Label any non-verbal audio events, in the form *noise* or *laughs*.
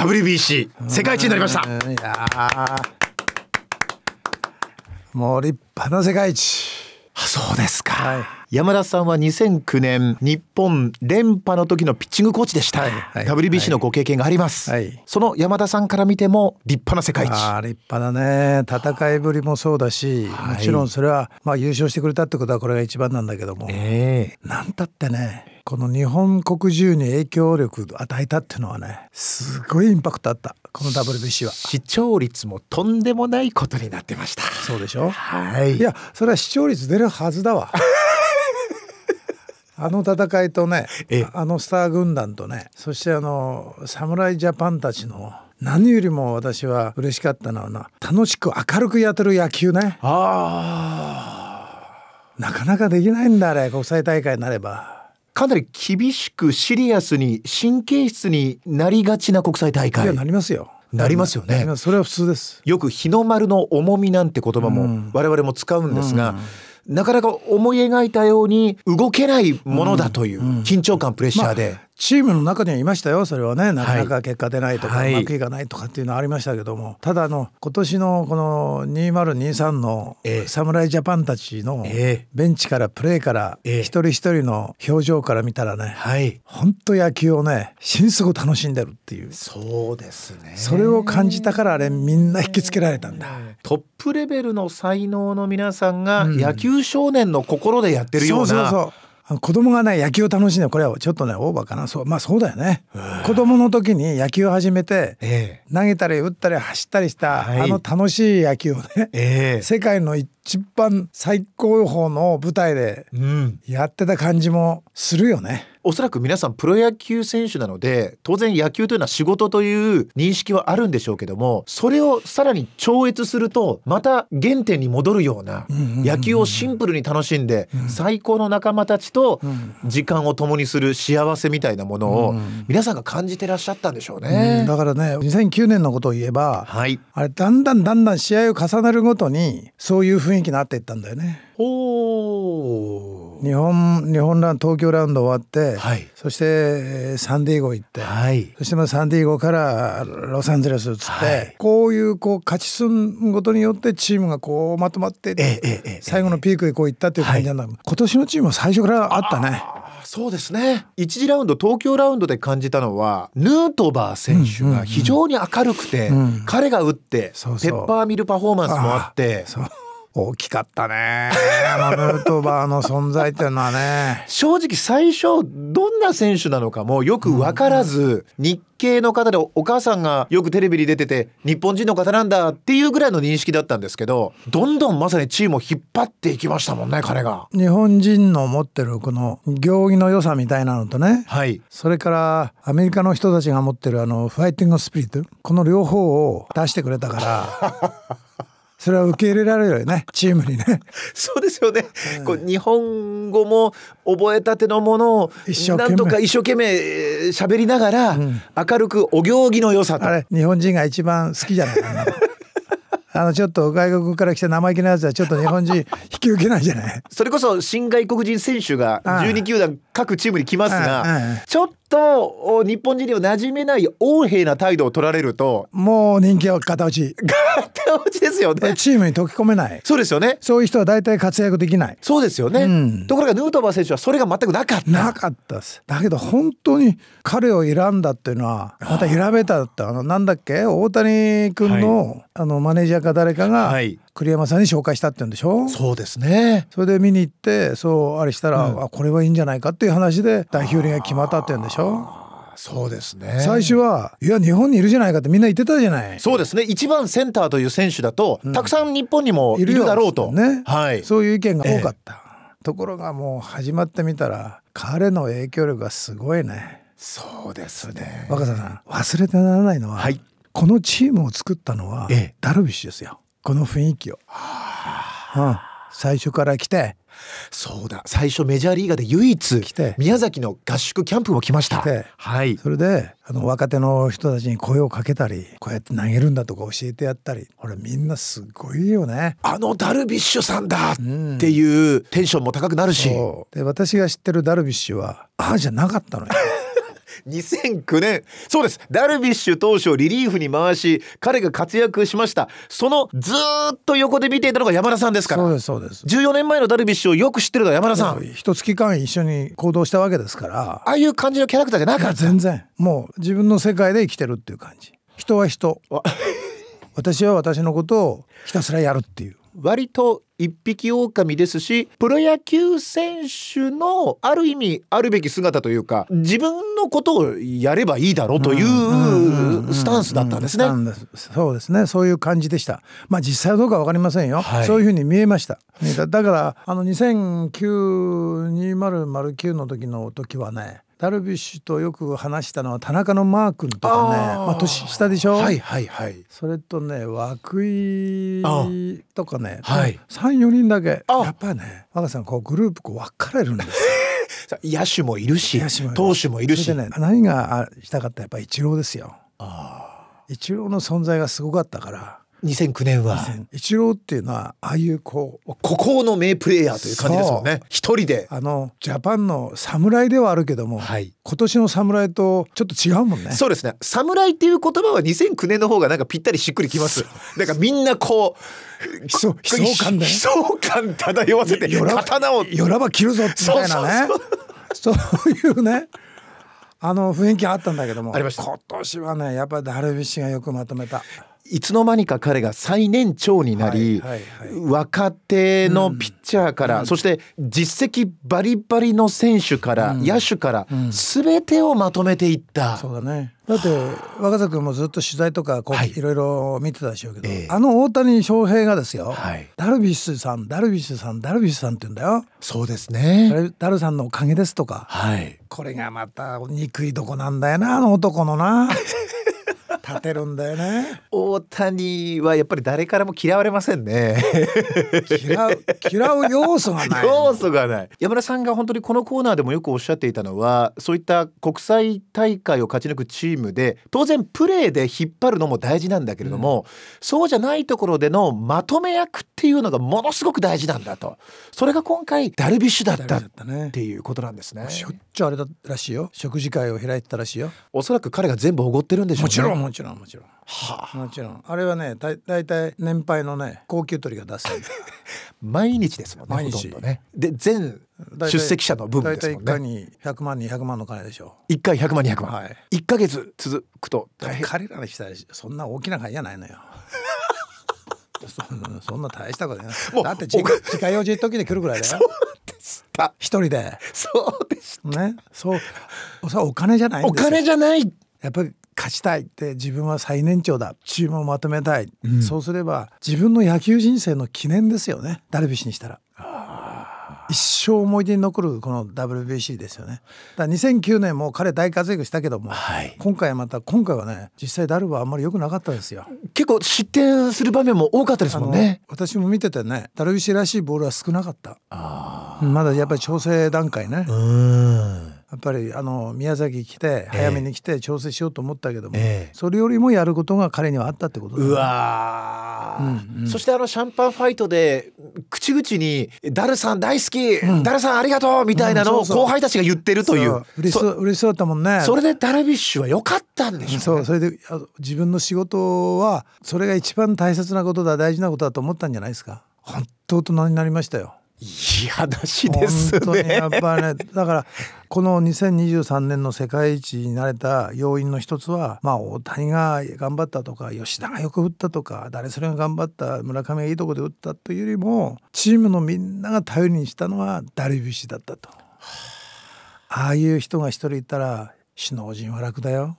WBC 世界一になりましたいやもう立派な世界一あそうですか、はい山田さんは2009年日本連覇の時のピッチングコーチでした、はい WBC のご経験があります、はい、その山田さんから見ても立派な世界一立派だね戦いぶりもそうだし、もちろんそれは、まあ、優勝してくれたってことはこれが一番なんだけども、えー、なんたってねこの日本国中に影響力与えたっていうのはねすごいインパクトあったこの WBC は視聴率もとんでもないことになってましたそうでしょはいいやそれは視聴率出るはずだわあの戦いとねあのスター軍団とねそしてあの侍ジャパンたちの何よりも私は嬉しかったのはな楽しく明るくやってる野球ねなかなかできないんだあれ国際大会になれば。かなり厳しくシリアスに神経質になりがちな国際大会いやなりますよなりますよねそれは普通ですよく日の丸の重みなんて言葉も我々も使うんですが、うんうんなかなか思い描いたように動けないものだという緊張感、プレッシャーで、まあ、チームの中にはいましたよそれはねなかなか結果出ないとか、はい、うまくいかないとかっていうのはありましたけども、はい、ただあの今年のこの2023の侍ジャパンたちのベンチからプレーから一人一人の表情から見たらね、はい、本当野球をね心底楽しんでるっていうそうですねそれを感じたからあれみんな引きつけられたんだ。トップレベルの才能の皆さんが野球少年の心でやってるような、うん、そうそうそう子供がね野球を楽しんでこれはちょっとねオーバーかなそうまあそうだよね子供の時に野球を始めて、えー、投げたり打ったり走ったりした、はい、あの楽しい野球をね、えー、世界の一番最高峰の舞台でやってた感じもするよね、おそらく皆さんプロ野球選手なので当然野球というのは仕事という認識はあるんでしょうけどもそれをさらに超越するとまた原点に戻るような野球をシンプルに楽しんで最高の仲間たちと時間を共にする幸せみたいなものを皆さんが感じてらっしゃったんでしょうね。うん、だからね2009年のことを言えば、はい、あれだんだんだんだん試合を重ねるごとにそういう雰囲気になっていったんだよね。おー日本日本ラン東京ラウンド終わって、はい、そしてサンディエゴ行って、はい、そしてまサンディエゴからロサンゼルスつって、はい、こういうこう勝ち進むことによってチームがこうまとまって、えええ、最後のピークでこう行ったっていう感じなんだ、はい、今年のチームは最初からあったね。そうですね1次ラウンド東京ラウンドで感じたのはヌートバー選手が非常に明るくて、うんうんうん、彼が打って、ペッパーミルパフォーマンスもあって。そう大きかったねあのヌートバーの存在っていうのはね正直最初どんな選手なのかもよく分からず、日系の方でお母さんがよくテレビに出てて日本人の方なんだっていうぐらいの認識だったんですけどどんどんまさにチームを引っ張っていきましたもんね彼が日本人の持ってるこの行儀の良さみたいなのとね、はい、それからアメリカの人たちが持ってるあのファイティングスピリットこの両方を出してくれたから *laughs* それは受け入れられるよねチームにね *laughs* そうですよね、うん、こう日本語も覚えたてのものをなんとか一生懸命喋りながら、うん、明るくお行儀の良さとあれ日本人が一番好きじゃないかな *laughs* あのちょっと外国から来て生意気なやつはちょっと日本人引き受けないじゃないそれこそ新外国人選手が12球団各チームに来ますがちょっと日本人にはなじめない横柄な態度を取られるともう人気は片落ち *laughs* 持ちですよね。チームに溶け込めない。そうですよね。そういう人は大体活躍できない。そうですよね。うん、ところがヌートバー選手はそれが全くなかった。なかったです。だけど本当に彼を選んだっていうのはまた選べたってあのなんだっけ大谷君の、はい、あのマネージャーか誰かが、はい、栗山さんに紹介したって言うんでしょそうですねそれで見に行ってそうあれしたら、うん、あこれはいいんじゃないかっていう話で代表入りが決まったって言うんでしょそうですね最初はいや日本にいるじゃないかってみんな言ってたじゃないそうですね一番センターという選手だと、うん、たくさん日本にもいるだろうとね、はい、そういう意見が多かった、えー、ところがもう始まってみたら彼の影響力がすごいねそうですね若狭さん忘れてならないのは、はい、このチームを作ったのは、えー、ダルビッシュですよこの雰囲気を。はあ、うん最初から来てそうだ最初メジャーリーガーで唯一宮崎の合宿キャンプも来ましたはいそれであの若手の人たちに声をかけたりこうやって投げるんだとか教えてやったりほらみんなすごいよねあのダルビッシュさんだっていうテンションも高くなるし、で私が知ってるダルビッシュはああじゃなかったのよ2009年そうですダルビッシュ投手をリリーフに回し彼が活躍しましたそのずっと横で見ていたのが山田さんですからそうですそうです14年前のダルビッシュをよく知ってるのは山田さん一月間一緒に行動したわけですからああいう感じのキャラクターじゃなかった全然もう自分の世界で生きてるっていう感じ人は人私は私のことをひたすらやるっていう割と一匹狼ですしプロ野球選手のある意味あるべき姿というか自分のことをやればいいだろうというスタンスだったんですね。そうですねそういう感じでした。まあ実際はどうか分かりませんよ、はい、そういうふうに見えました。だからあの2 0 0 9 2 0 0の時の時はねダルビッシュとよく話したのは田中のマー君とかねまあ、年下でしょ、はいはいはい、それとね涌井とかね、はい、34人だけやっぱりね若さんこうグループこう分かれるんですよ。*laughs* 野手もいるし投手もいるし、ね、何がしたかったやっぱりイチローですよ。イチローの存在がすごかったから2009年はイチローっていうのはああいうこう孤高の名プレーヤーという感じですもんね一人であのジャパンの侍ではあるけども、はい、今年の侍とちょっと違うもんねそうですね侍っていう言葉は2009年の方がなんかぴったりしっくりきますだからみんなこう悲壮感悲壮感漂わせて刀をよらば切るぞみたいなねそういうねあの雰囲気あったんだけども今年はねやっぱりダルビッシュがよくまとめたいつの間にか彼が最年長になり、はいはいはい、若手のピッチャーから、うん、そして実績バリバリの選手から、うん、野手から、うん、全てをまとめていった。そうだねだって若狭君もずっと取材とかこう、はい、ろいろ見てたでしょうけど、えー、あの大谷翔平がですよ、はい、ダルビッシュさんダルビッシュさんダルビッシュさんって言うんだよそうですねダルさんのおかげですとか、はい、これがまた憎いとこなんだよなあの男のな勝てるんだよね大谷はやっぱり誰からも嫌われませんね嫌う嫌う要素がない要素がない山田さんが本当にこのコーナーでもよくおっしゃっていたのはそういった国際大会を勝ち抜くチームで当然プレーで引っ張るのも大事なんだけれども、うん、そうじゃないところでのまとめ役っていうのがものすごく大事なんだとそれが今回ダルビッシュだったっていうことなんですねしょっちゅうあれだらしいよ食事会を開いてたらしいよおそらく彼が全部おごってるんでしょうねもちろんもちろんちろんもちろん、はあ、もちろんあれはねだ大体年配のね高級鳥が出す *laughs* 毎日ですもんね毎日ねで全出席者の分ですもんね大体1回に100万200万の金でしょう1回100万200万、はい、1か月続くと大変彼らにしたらそんな大きな金じゃないのよ *laughs* そそんな大したことないだって自家用ジェット機で来るぐらいだよした一人でそうですねそうお金じゃないお金じゃないやっぱり勝ちたいって自分は最年長だチームをまとめたい、うん、そうすれば自分の野球人生の記念ですよねダルビッシュにしたら。一生思い出に残るこの WBC ですよね。だ2009年も彼大活躍したけども、はい、今回また今回はね実際ダルはあんまり良くなかったですよ。結構失点する場面も多かったですもんね。私も見ててねダルビッシュらしいボールは少なかった。あまだやっぱり調整段階ね。うんやっぱりあの宮崎来て早めに来て調整しようと思ったけども、えー、それよりもやることが彼にはあったってことだ、ね、うわ、うんうん、そしてあのシャンパンファイトで口々に「ダルさん大好き、うん、ダルさんありがとう」みたいなのを後輩たちが言ってるという,、うん、そう嬉しそう嬉しそうだったもんねそれでダルビッシュは良かったんでしょう、ね、そうそれで自分の仕事はそれが一番大切なことだ大事なことだと思ったんじゃないですか本当となりましたよいい話ですね。やっぱね、だからこの2023年の世界一になれた要因の一つは、まあ大谷が頑張ったとか、吉田がよく打ったとか、誰それが頑張った、村上がいいとこで打ったというよりも、チームのみんなが頼りにしたのはダルビッシュだったと。ああいう人が一人いたら首脳陣は楽だよ。